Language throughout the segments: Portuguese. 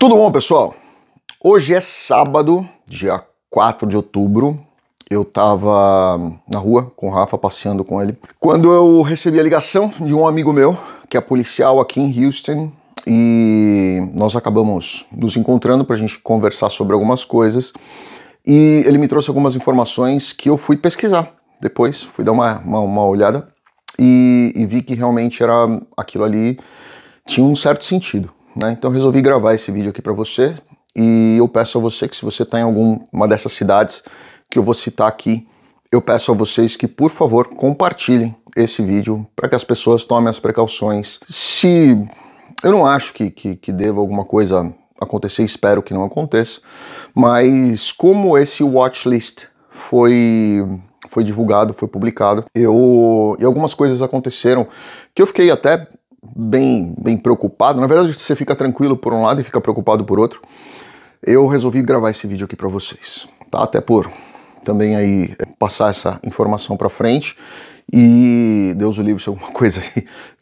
Tudo bom, pessoal? Hoje é sábado, dia 4 de outubro. Eu tava na rua com o Rafa, passeando com ele, quando eu recebi a ligação de um amigo meu, que é policial aqui em Houston, e nós acabamos nos encontrando para a gente conversar sobre algumas coisas. E ele me trouxe algumas informações que eu fui pesquisar depois, fui dar uma, uma, uma olhada e, e vi que realmente era aquilo ali tinha um certo sentido né? Então resolvi gravar esse vídeo aqui para você e eu peço a você que se você está em alguma dessas cidades que eu vou citar aqui, eu peço a vocês que por favor compartilhem esse vídeo para que as pessoas tomem as precauções. Se eu não acho que, que, que deva alguma coisa acontecer, espero que não aconteça, mas como esse watchlist foi foi divulgado, foi publicado. Eu e algumas coisas aconteceram que eu fiquei até bem, bem preocupado. Na verdade, você fica tranquilo por um lado e fica preocupado por outro. Eu resolvi gravar esse vídeo aqui para vocês, tá? Até por também aí é, passar essa informação para frente e Deus o livre se alguma coisa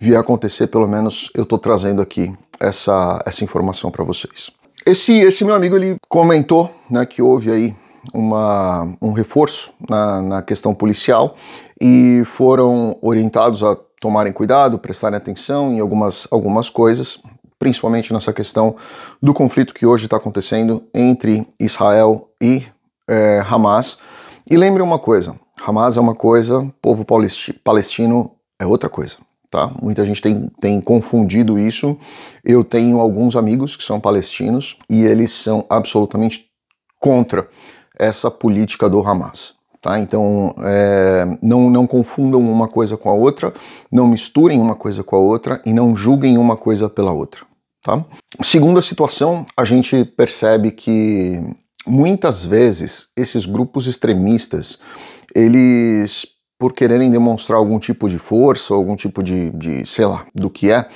vier acontecer, pelo menos eu estou trazendo aqui essa, essa informação para vocês. Esse, esse meu amigo ele comentou né, que houve aí uma, um reforço na, na questão policial e foram orientados a tomarem cuidado, prestarem atenção em algumas, algumas coisas, principalmente nessa questão do conflito que hoje está acontecendo entre Israel e é, Hamas. E lembre uma coisa: Hamas é uma coisa, povo palestino é outra coisa. Tá? Muita gente tem, tem confundido isso. Eu tenho alguns amigos que são palestinos e eles são absolutamente contra essa política do Hamas. Tá? Então, é, não, não confundam uma coisa com a outra, não misturem uma coisa com a outra e não julguem uma coisa pela outra. Tá? Segunda situação, a gente percebe que muitas vezes esses grupos extremistas, eles, por quererem demonstrar algum tipo de força, algum tipo de, de sei lá, do que é,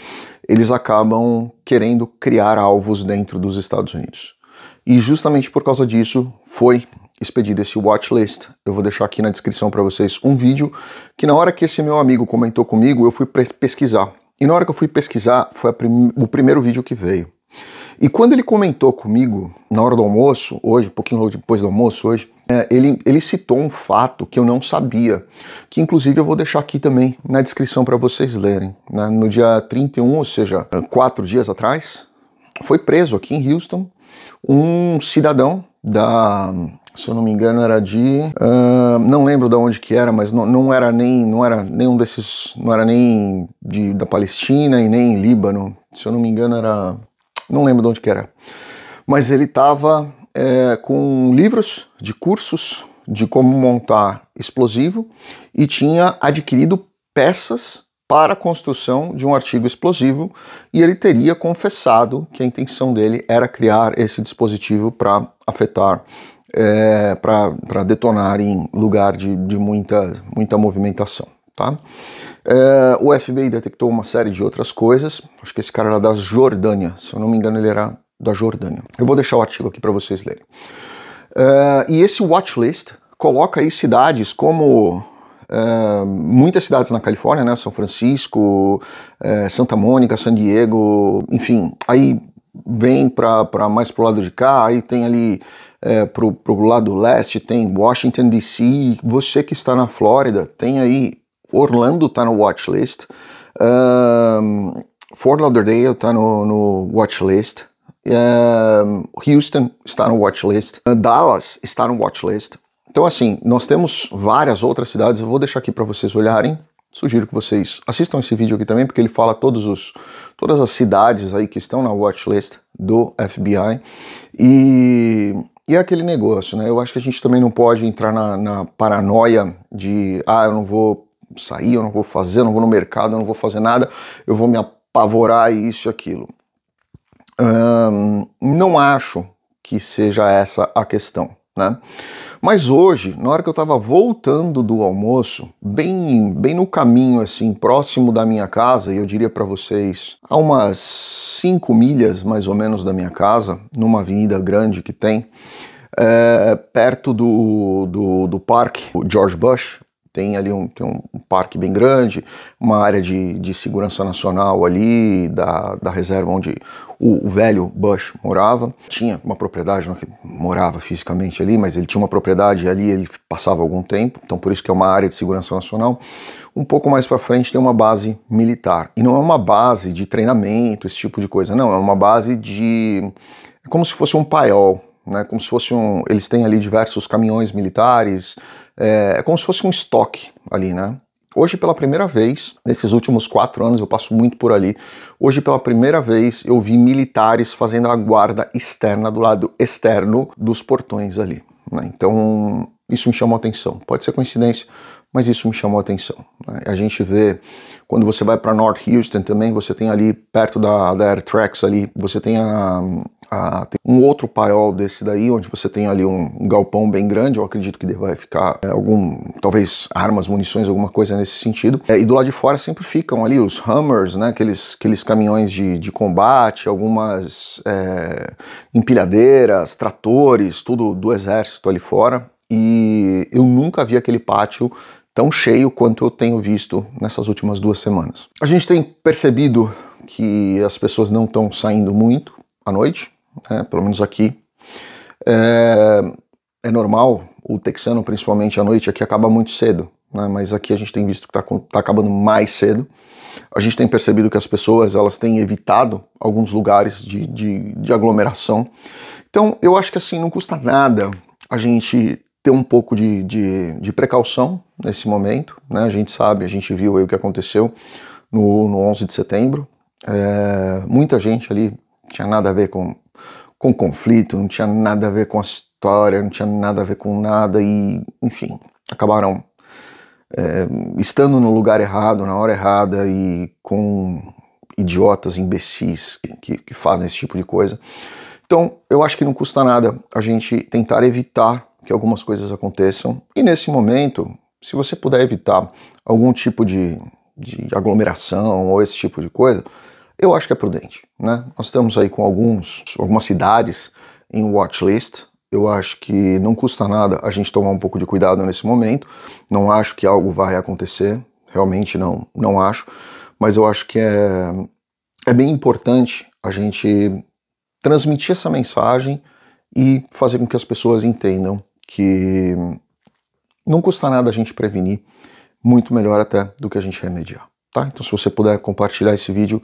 eles acabam querendo criar alvos dentro dos Estados Unidos. E justamente por causa disso foi expedido esse watch list, eu vou deixar aqui na descrição para vocês um vídeo que na hora que esse meu amigo comentou comigo, eu fui pesquisar. E na hora que eu fui pesquisar, foi prim o primeiro vídeo que veio. E quando ele comentou comigo, na hora do almoço, hoje, um pouquinho depois do almoço, hoje, é, ele, ele citou um fato que eu não sabia, que inclusive eu vou deixar aqui também na descrição para vocês lerem. Né? No dia 31, ou seja, quatro dias atrás, foi preso aqui em Houston um cidadão da se eu não me engano era de uh, não lembro de onde que era mas não, não era nem não era nenhum desses não era nem de, da Palestina e nem Líbano se eu não me engano era não lembro de onde que era mas ele estava é, com livros de cursos de como montar explosivo e tinha adquirido peças para a construção de um artigo explosivo e ele teria confessado que a intenção dele era criar esse dispositivo para afetar é, para detonar em lugar de, de muita, muita movimentação. Tá? É, o FBI detectou uma série de outras coisas. Acho que esse cara era da Jordânia, se eu não me engano, ele era da Jordânia. Eu vou deixar o artigo aqui para vocês lerem. É, e esse watchlist coloca aí cidades como é, muitas cidades na Califórnia, né? São Francisco, é, Santa Mônica, San Diego, enfim. Aí vem para mais pro lado de cá, aí tem ali é, para o lado leste, tem Washington DC, você que está na Flórida, tem aí, Orlando está no watchlist, um, Fort Lauderdale está no, no watchlist, um, Houston está no watchlist, Dallas está no watchlist. Então assim, nós temos várias outras cidades, eu vou deixar aqui para vocês olharem, Sugiro que vocês assistam esse vídeo aqui também, porque ele fala todos os, todas as cidades aí que estão na watchlist do FBI. E e é aquele negócio, né? Eu acho que a gente também não pode entrar na, na paranoia de, ah, eu não vou sair, eu não vou fazer, eu não vou no mercado, eu não vou fazer nada, eu vou me apavorar isso e aquilo. não acho que seja essa a questão. Né? Mas hoje, na hora que eu estava voltando do almoço, bem, bem no caminho, assim, próximo da minha casa, e eu diria para vocês, a umas 5 milhas mais ou menos da minha casa, numa avenida grande que tem, é, perto do, do, do parque George Bush, tem ali um, tem um, parque bem grande, uma área de, de segurança nacional ali, da, da reserva onde o, o, velho Bush morava. Tinha uma propriedade, não é que morava fisicamente ali, mas ele tinha uma propriedade ali, ele passava algum tempo, então por isso que é uma área de segurança nacional. Um pouco mais para frente tem uma base militar. E não é uma base de treinamento, esse tipo de coisa, não, é uma base de. É como se fosse um paiol, né? Como se fosse um, eles têm ali diversos caminhões militares, é, é como se fosse um estoque ali, né? Hoje, pela primeira vez, nesses últimos quatro anos, eu passo muito por ali. Hoje, pela primeira vez, eu vi militares fazendo a guarda externa do lado externo dos portões ali. Né? Então, isso me chamou a atenção. Pode ser coincidência, mas isso me chamou a atenção. Né? A gente vê, quando você vai para North Houston também, você tem ali perto da, da Trax ali, você tem, a, a, tem um outro paiol desse daí, onde você tem ali um, um galpão bem grande, eu acredito que vai ficar é, algum, talvez armas, munições, alguma coisa nesse sentido. É, e do lado de fora sempre ficam ali os Hammers, né, aqueles, aqueles caminhões de, de combate, algumas é, empilhadeiras, tratores, tudo do exército ali fora. E eu nunca vi aquele pátio tão cheio quanto eu tenho visto nessas últimas duas semanas. A gente tem percebido que as pessoas não estão saindo muito à noite, né, pelo menos aqui. É, é, normal, o texano, principalmente à noite, aqui acaba muito cedo, né, mas aqui a gente tem visto que está tá acabando mais cedo. A gente tem percebido que as pessoas elas têm evitado alguns lugares de, de, de aglomeração. Então, eu acho que assim, não custa nada a gente ter um pouco de, de, de precaução, nesse momento, né? A gente sabe, a gente viu o que aconteceu no, no 11 de setembro. É, muita gente ali tinha nada a ver com, com conflito, não tinha nada a ver com a história, não tinha nada a ver com nada e, enfim, acabaram é, estando no lugar errado, na hora errada e com idiotas, imbecis que, que, que fazem esse tipo de coisa. Então, eu acho que não custa nada a gente tentar evitar que algumas coisas aconteçam. E nesse momento, se você puder evitar algum tipo de, de aglomeração ou esse tipo de coisa, eu acho que é prudente. Né? Nós estamos aí com alguns, algumas cidades em watchlist. Eu acho que não custa nada a gente tomar um pouco de cuidado nesse momento. Não acho que algo vai acontecer, realmente não, não acho. Mas eu acho que é, é bem importante a gente transmitir essa mensagem e fazer com que as pessoas entendam que não custa nada a gente prevenir, muito melhor até do que a gente remediar. Tá? Então, se você puder compartilhar esse vídeo,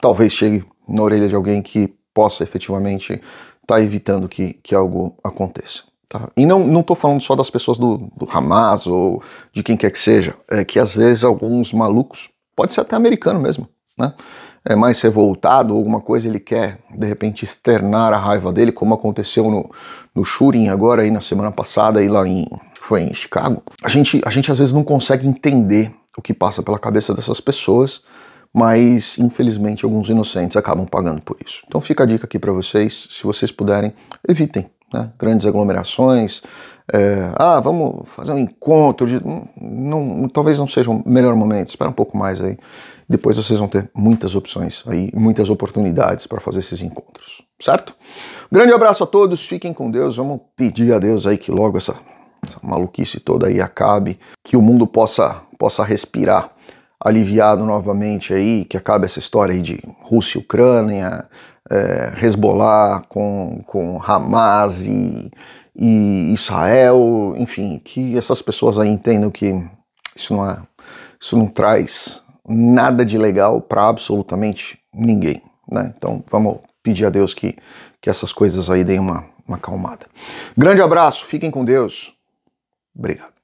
talvez chegue na orelha de alguém que possa efetivamente estar tá evitando que, que algo aconteça. Tá? E não estou falando só das pessoas do, do Hamas ou de quem quer que seja, é que às vezes alguns malucos, pode ser até americano mesmo, né? é mais revoltado, alguma coisa ele quer de repente externar a raiva dele, como aconteceu no, no Shurin agora aí na semana passada e lá em foi em Chicago, a gente, a gente às vezes não consegue entender o que passa pela cabeça dessas pessoas, mas infelizmente alguns inocentes acabam pagando por isso. Então fica a dica aqui para vocês, se vocês puderem, evitem né? grandes aglomerações. É, ah, vamos fazer um encontro. De, hum, não, talvez não seja o melhor momento. Espera um pouco mais aí. Depois vocês vão ter muitas opções aí, muitas oportunidades para fazer esses encontros, certo? Grande abraço a todos. Fiquem com Deus. Vamos pedir a Deus aí que logo essa essa maluquice toda aí acabe, que o mundo possa, possa respirar aliviado novamente aí, que acabe essa história aí de Rússia e Ucrânia, é, Hezbollah com, com Hamas e, e Israel, enfim, que essas pessoas aí entendam que isso não, é, isso não traz nada de legal para absolutamente ninguém. Né? Então vamos pedir a Deus que, que essas coisas aí deem uma, uma acalmada. Grande abraço, fiquem com Deus. Obrigado.